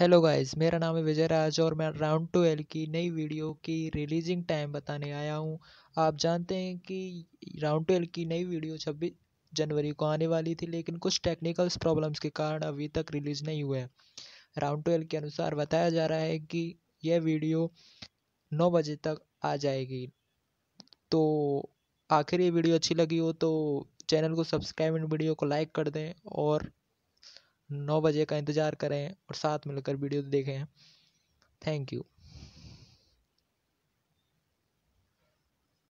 hello guys मेरा नाम है विजय राज और मैं राउंड ट्वेल्व की नई वीडियो की रिलीजिंग टाइम बताने आया हूँ आप जानते हैं कि राउंड टू की नई वीडियो 26 जनवरी को आने वाली थी लेकिन कुछ टेक्निकल्स प्रॉब्लम्स के कारण अभी तक रिलीज़ नहीं हुए हैं राउंड टू के अनुसार बताया जा रहा है कि यह वीडियो नौ बजे तक आ जाएगी तो आखिर ये वीडियो अच्छी लगी हो तो चैनल को सब्सक्राइब एंड वीडियो को लाइक कर दें और नौ बजे का इंतज़ार करें और साथ मिलकर वीडियो देखें थैंक यू